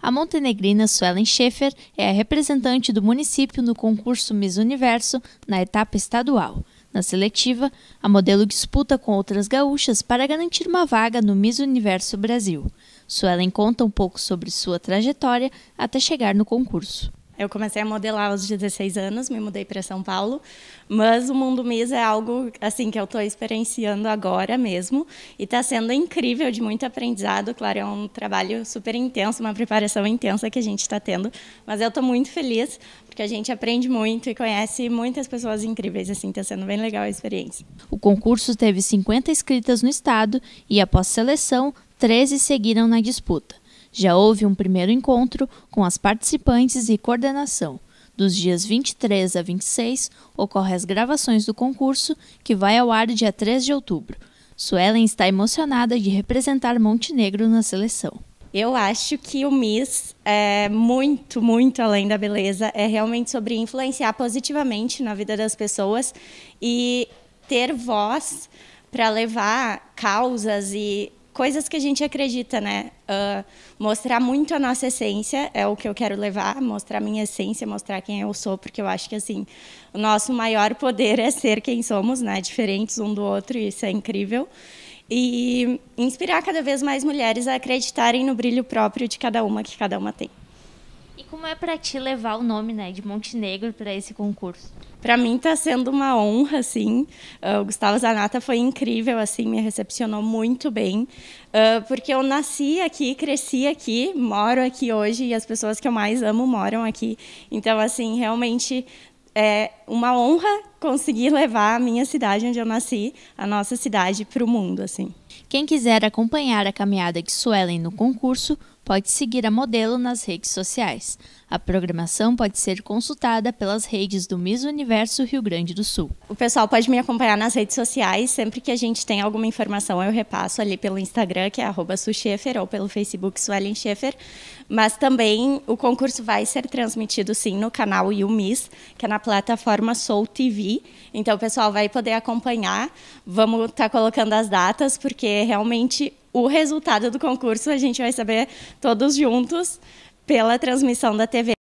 A montenegrina Suelen Schaefer é a representante do município no concurso Miss Universo na etapa estadual. Na seletiva, a modelo disputa com outras gaúchas para garantir uma vaga no Miss Universo Brasil. Suelen conta um pouco sobre sua trajetória até chegar no concurso. Eu comecei a modelar aos 16 anos, me mudei para São Paulo, mas o mundo Miss é algo assim que eu estou experienciando agora mesmo e está sendo incrível, de muito aprendizado. Claro, é um trabalho super intenso, uma preparação intensa que a gente está tendo, mas eu estou muito feliz porque a gente aprende muito e conhece muitas pessoas incríveis. Assim, está sendo bem legal a experiência. O concurso teve 50 inscritas no estado e após seleção, 13 seguiram na disputa. Já houve um primeiro encontro com as participantes e coordenação. Dos dias 23 a 26, ocorrem as gravações do concurso, que vai ao ar dia 3 de outubro. Suelen está emocionada de representar Montenegro na seleção. Eu acho que o Miss é muito, muito além da beleza. É realmente sobre influenciar positivamente na vida das pessoas e ter voz para levar causas e coisas que a gente acredita, né? Uh, mostrar muito a nossa essência é o que eu quero levar, mostrar minha essência, mostrar quem eu sou, porque eu acho que assim o nosso maior poder é ser quem somos, né? Diferentes um do outro, e isso é incrível. E inspirar cada vez mais mulheres a acreditarem no brilho próprio de cada uma que cada uma tem. E como é para ti levar o nome, né, de Montenegro para esse concurso? para mim está sendo uma honra, assim. Uh, o Gustavo Zanata foi incrível, assim, me recepcionou muito bem, uh, porque eu nasci aqui, cresci aqui, moro aqui hoje e as pessoas que eu mais amo moram aqui. Então, assim, realmente é uma honra conseguir levar a minha cidade onde eu nasci, a nossa cidade, para o mundo. assim. Quem quiser acompanhar a caminhada de Suelen no concurso, pode seguir a modelo nas redes sociais. A programação pode ser consultada pelas redes do Miss Universo Rio Grande do Sul. O pessoal pode me acompanhar nas redes sociais. Sempre que a gente tem alguma informação, eu repasso ali pelo Instagram, que é Suchefer, ou pelo Facebook Suelen Schaefer. Mas também o concurso vai ser transmitido, sim, no canal You Miss, que é na plataforma Soul TV. Então, o pessoal vai poder acompanhar. Vamos estar tá colocando as datas, porque realmente o resultado do concurso a gente vai saber todos juntos pela transmissão da TV.